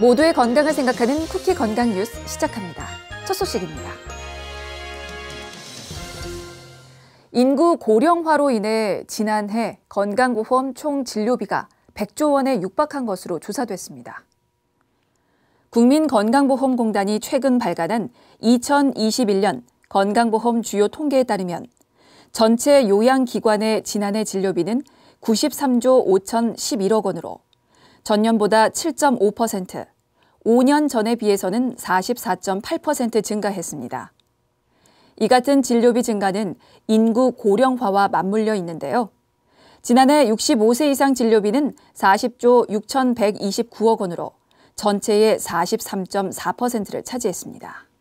모두의 건강을 생각하는 쿠키 건강 뉴스 시작합니다. 첫 소식입니다. 인구 고령화로 인해 지난해 건강보험 총 진료비가 100조 원에 육박한 것으로 조사됐습니다. 국민건강보험공단이 최근 발간한 2021년 건강보험 주요 통계에 따르면 전체 요양기관의 지난해 진료비는 93조 5,011억 원으로 전년보다 7.5%, 5년 전에 비해서는 44.8% 증가했습니다. 이 같은 진료비 증가는 인구 고령화와 맞물려 있는데요. 지난해 65세 이상 진료비는 40조 6,129억 원으로 전체의 43.4%를 차지했습니다.